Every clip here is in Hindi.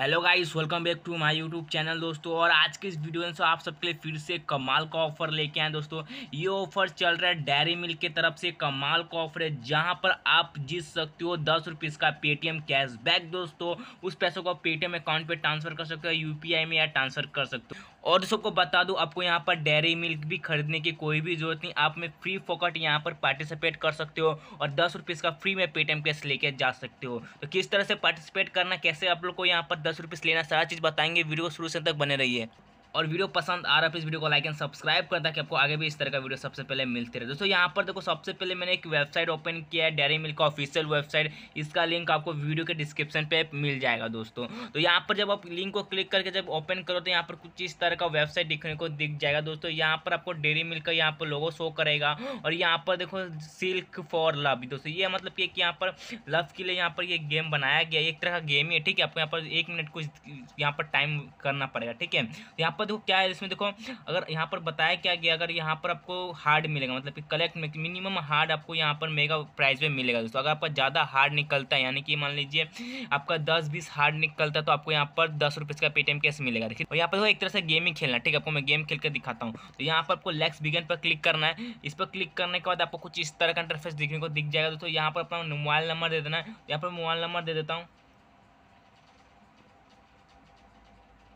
hello guys welcome back to my YouTube channel दोस्तों और आज के इस वीडियो में तो आप सबके लिए फिर से कमाल का ऑफर लेके आए दोस्तों ये ऑफर चल रहा है डेयरी मिल्क की तरफ से कमाल का ऑफर है जहां पर आप जीत सकते हो दस रुपीज़ का पेटीएम कैशबैक दोस्तों उस पैसों को पेटीएम अकाउंट पर पे ट्रांसफर कर सकते हो यू में या ट्रांसफर कर सकते हो और सबको बता दूँ आपको यहाँ पर डेयरी मिल्क भी खरीदने की कोई भी जरूरत नहीं आप में फ्री फोकट यहाँ पर पार्टिसिपेट कर सकते हो और दस रुपीज़ का फ्री में पेटीएम कैश लेके जा सकते हो तो किस तरह से पार्टिसिपेट करना कैसे आप लोग को यहाँ पर दस से लेना सारा चीज़ बताएंगे वीडियो शुरू से तक बने रहिए और वीडियो पसंद आ रहा है इस वीडियो को लाइक एंड सब्सक्राइब कर ताकि आपको आगे भी इस तरह का वीडियो सबसे पहले मिलते रहे दोस्तों यहाँ पर देखो सबसे पहले मैंने एक वेबसाइट ओपन किया है डेयरी मिल्क का ऑफिशियल वेबसाइट इसका लिंक आपको वीडियो के डिस्क्रिप्शन पे मिल जाएगा दोस्तों तो यहाँ पर जब आप लिंक को क्लिक करके जब ओपन करो तो यहाँ पर कुछ इस तरह का वेबसाइट दिखने को दिख जाएगा दोस्तों यहाँ पर आपको डेयरी मिल्क का यहाँ पर लोगो शो करेगा और यहाँ पर देखो सिल्क फॉर लव दोस्तों ये मतलब कि यहाँ पर लव के लिए यहाँ पर ये गेम बनाया गया एक तरह का गेम ही है ठीक है आपको यहाँ पर एक मिनट कुछ यहाँ पर टाइम करना पड़ेगा ठीक है यहाँ पर देखो क्या है इसमें देखो अगर यहाँ पर बताया क्या गया अगर यहाँ पर आपको हार्ड मिलेगा मतलब कि कलेक्ट मिनिमम हार्ड आपको यहाँ पर मेगा प्राइस में मिलेगा दोस्तों अगर आपका ज़्यादा हार्ड निकलता है यानी कि मान लीजिए आपका दस बीस हार्ड निकलता है तो आपको यहाँ पर दस रुपये का पेटीएम कैसे मिलेगा देखिए और यहाँ पर देखो एक तरह से गेम ही खेलना ठीक है आपको मैं गेम खेल कर दिखाता हूँ तो यहाँ पर आपको लेक्स बिगन पर क्लिक करना है इस पर क्लिक करने के बाद आपको कुछ इस तरह का इंटरफेस देखने को दिख जाएगा दोस्तों यहाँ पर अपना मोबाइल नंबर दे देना है यहाँ पर मोबाइल नंबर दे देता हूँ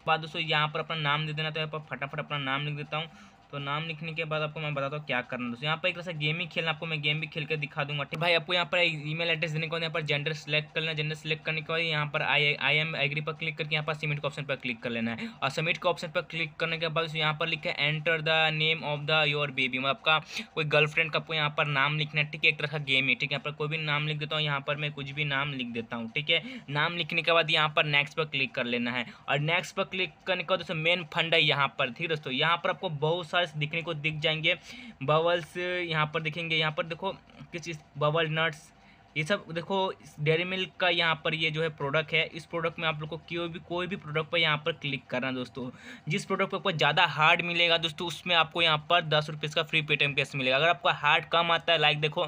बाद दोस्तों यहाँ पर अपना नाम दे देना तो यहाँ पर फटाफट अपना नाम लिख देता हूँ तो नाम लिखने के बाद आपको मैं बताता हूँ क्या करना दोस्तों यहाँ पर एक तरह से गेम ही खेलना आपको मैं गेम भी खेल के दिखा दूंगा ठीक भाई आपको यहाँ पर ईमेल एड्रेस देने के बाद यहाँ पर जेंडर सेलेक्ट कर लेना जेंडर सेलेक्ट करने के बाद यहाँ पर आई आई एम एग्री पर क्लिक करके यहाँ पर सबमिट के ऑप्शन पर क्लिक कर लेना है और सबमिट के ऑप्शन पर क्लिक करने के बाद यहाँ पर लिखा है enter the name of the your baby मतलब आपका कोई गर्लफ्रेंड का आपको यहाँ पर नाम लिखना है ठीक है एक तरह का गेम है ठीक है यहाँ पर कोई भी नाम लिख देता हूँ यहाँ पर मैं कुछ भी नाम लिख देता हूँ ठीक है नाम लिखने के बाद यहाँ पर नेक्स्ट पर क्लिक कर लेना है और नेक्स्ट पर क्लिक करने के बाद दोस्तों मेन फंड है यहाँ पर ठीक है दोस्तों यहाँ पर आपको बहुत सारे स्ट्रक्चर्स दिखने को दिख जाएंगे बबल्स यहाँ पर दिखेंगे यहाँ पर देखो किस चीज़ बबल नट्स ये सब देखो डेरी मिल्क का यहाँ पर ये जो है प्रोडक्ट है इस प्रोडक्ट में आप लोग को क्यों भी कोई भी प्रोडक्ट पर यहाँ पर क्लिक करना दोस्तों जिस प्रोडक्ट पर आपको ज़्यादा हार्ड मिलेगा दोस्तों उसमें आपको यहाँ पर दस रुपये का फ्री पेटीएम कैश मिलेगा अगर आपका हार्ड कम आता है लाइक देखो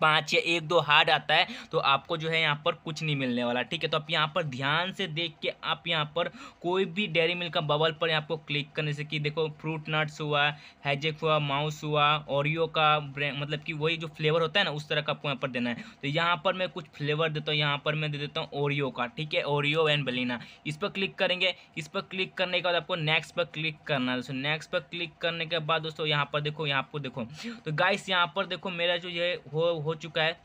पाँच या एक दो हार्ड आता है तो आपको जो है यहाँ पर कुछ नहीं मिलने वाला ठीक है तो आप यहाँ पर ध्यान से देख के आप यहाँ पर कोई भी डेयरी मिल्क का बबल पर आपको क्लिक करने से कि देखो फ्रूट नट्स हुआ हैजेक हुआ माउस हुआ ओरियो का मतलब कि वही जो फ्लेवर होता है ना उस तरह का आपको यहाँ पर देना है तो यहाँ पर मैं कुछ फ्लेवर देता हूँ यहाँ पर मैं दे देता हूँ ओरियो का ठीक है ओरियो एंड बलिना इस पर क्लिक करेंगे इस पर क्लिक करने के बाद आपको नेक्स्ट पर क्लिक करना है दोस्तों नेक्स्ट पर क्लिक करने के बाद दोस्तों यहाँ पर देखो यहाँ पर देखो तो गाइस यहाँ पर देखो मेरा जो ये हो हो चुका है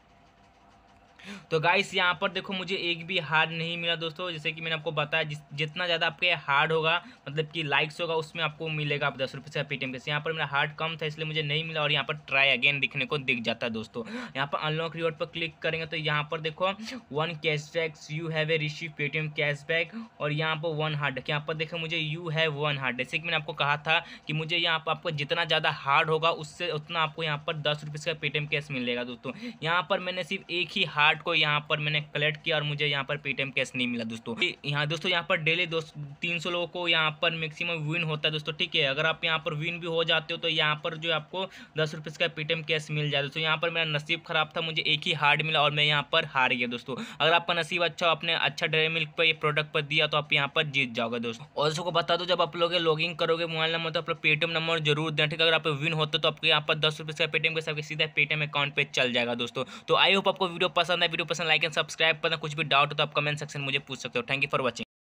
तो गाइस यहाँ पर देखो मुझे एक भी हार्ड नहीं मिला दोस्तों जैसे कि मैंने आपको बताया जितना ज़्यादा आपके हार्ड होगा मतलब कि लाइक्स होगा उसमें आपको मिलेगा आप दस रुपये से पेटीएम कैसे यहाँ पर मेरा हार्ड कम था इसलिए मुझे नहीं मिला और यहाँ पर ट्राई अगेन दिखने को दिख जाता है दोस्तों यहाँ पर अनलॉक रिवॉर्ड पर क्लिक करेंगे तो यहाँ पर देखो one cashback you have a receive Paytm cashback और यहाँ पर वन हार्ड यहाँ पर देखो मुझे यू हैव वन हार्ड जैसे कि मैंने आपको कहा था कि मुझे यहाँ पर आपको जितना ज़्यादा हार्ड होगा उससे उतना आपको यहाँ पर दस रुपये का पेटीएम कैश मिलेगा दोस्तों यहाँ पर मैंने सिर्फ एक ही हार्ड कार्ड को यहाँ पर मैंने कलेक्ट किया और मुझे यहाँ पर पेटीएम कैश नहीं मिला दोस्तों यहाँ दोस्तों यहाँ पर डेली दो तीन सौ लोगों को यहाँ पर मैक्सिमम विन होता है दोस्तों ठीक है अगर आप यहाँ पर विन भी हो जाते हो तो यहाँ पर जो आपको दस रुपये का पेटीएम कैश मिल जाए दोस्तों यहाँ पर मेरा नसीब खराब था मुझे एक ही हार्ड मिला और मैं यहाँ पर हार गया दोस्तों अगर आपका नसीब अच्छा आपने अच्छा डेरी मिल्क पर प्रोडक्ट पर दिया तो आप यहाँ पर जीत जाओगे दोस्तों और दोस्तों को बता दो जब आप लोग लॉगिंग करोगे मोबाइल नंबर तो आप लोग पेटीएम नंबर जरूर दें ठीक है अगर आप विन होते तो आपके यहाँ पर दस रुपये का पेटीएम के सीधा पेटीएम अकाउंट पर चल जाएगा दोस्तों तो आई होप आपको वीडियो पसंद वीडियो पसंद लाइक एंड सब्सक्राइब करना कुछ भी डाउट हो तो आप कमेंट सेक्शन मुझे पूछ सकते हो थैंक यू फॉर वॉचिंग